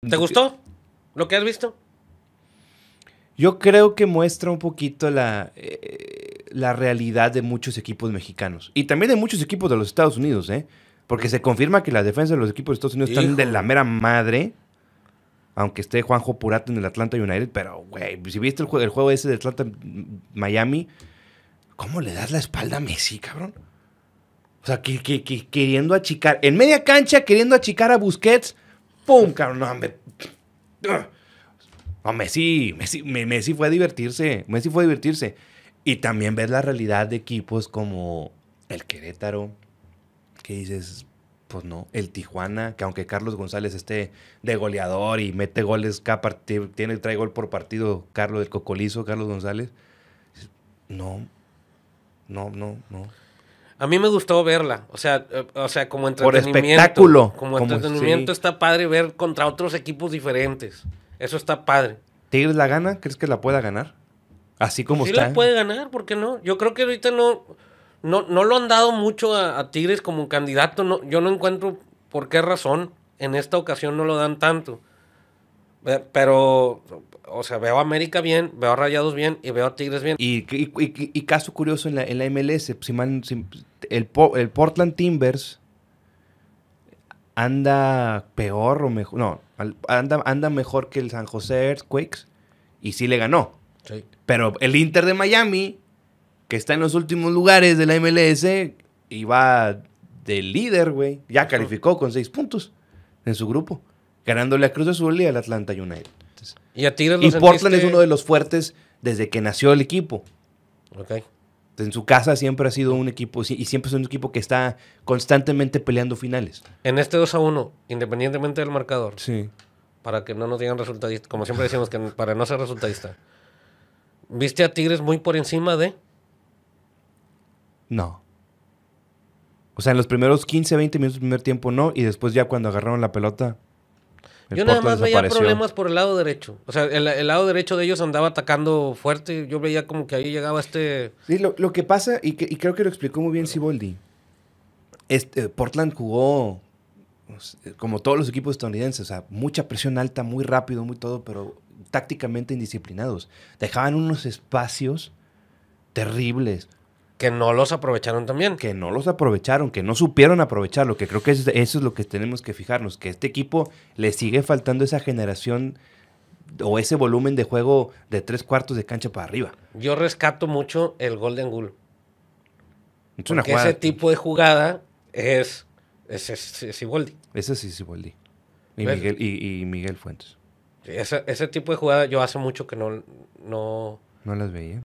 ¿Te gustó lo que has visto? Yo creo que muestra un poquito la, eh, la realidad de muchos equipos mexicanos y también de muchos equipos de los Estados Unidos, ¿eh? Porque se confirma que la defensa de los equipos de Estados Unidos están de la mera madre. Aunque esté Juanjo Purata en el Atlanta United, pero, güey, si viste el juego, ese de Atlanta mm, Miami, ¿cómo le das la espalda a Messi, cabrón? O sea, queriendo achicar, en media cancha, queriendo achicar a Busquets, ¡Pum! no, hombre. Messi, Messi, fue a divertirse. Messi fue a divertirse. Y también ves la realidad de equipos como el Querétaro, que dices, pues no. El Tijuana, que aunque Carlos González esté de goleador y mete goles cada trae gol por partido, Carlos del Cocolizo, Carlos González. No, no, no, no. A mí me gustó verla, o sea, eh, o sea como entretenimiento. Por espectáculo. Como, entretenimiento está padre ver contra otros equipos diferentes. Eso está padre. ¿Tigres la gana? ¿Crees que la pueda ganar? Así como está. Sí la puede ganar, ¿por qué no? Yo creo que ahorita no, no, no lo han dado mucho a, Tigres como candidato. No, yo no encuentro por qué razón en esta ocasión no lo dan tanto. Pero, o sea, veo a América bien, veo a Rayados bien y veo a Tigres bien. Y, y, caso curioso en la, MLS, el, Portland Timbers anda peor o mejor, no, anda, anda mejor que el San José Earthquakes y sí le ganó. Pero el Inter de Miami, que está en los últimos lugares de la MLS, y va de líder, güey. Ya calificó con seis puntos en su grupo ganándole a Cruz Azul y al Atlanta United. Y Y Portland es uno de los fuertes desde que nació el equipo. Okay. En su casa siempre ha sido un equipo y siempre es un equipo que está constantemente peleando finales. En este 2 a 1, independientemente del marcador. Sí. Para que no nos digan resultadistas, como siempre decimos que para no ser resultadista. ¿Viste a Tigres muy por encima de? No. O sea, en los primeros 15, 20 minutos del primer tiempo no, y después ya cuando agarraron la pelota, yo nada más veía problemas por el lado derecho. O sea, el, lado derecho de ellos andaba atacando fuerte. Yo veía como que ahí llegaba este. Sí, lo, que pasa, y, y, creo que lo explicó muy bien Siboldi. Este, Portland jugó como todos los equipos estadounidenses, o sea, mucha presión alta, muy rápido, muy todo, pero tácticamente indisciplinados. Dejaban unos espacios terribles que no los aprovecharon también. Que no los aprovecharon, que no supieron aprovecharlo, que creo que eso, es lo que tenemos que fijarnos, que a este equipo le sigue faltando esa generación o ese volumen de juego de tres cuartos de cancha para arriba. Yo rescato mucho el Golden Goal. porque ese tipo de jugada es es Siboldi. Ese es Siboldi. Y Miguel, y, Miguel Fuentes. ese, tipo de jugada yo hace mucho que no, no... No las veía.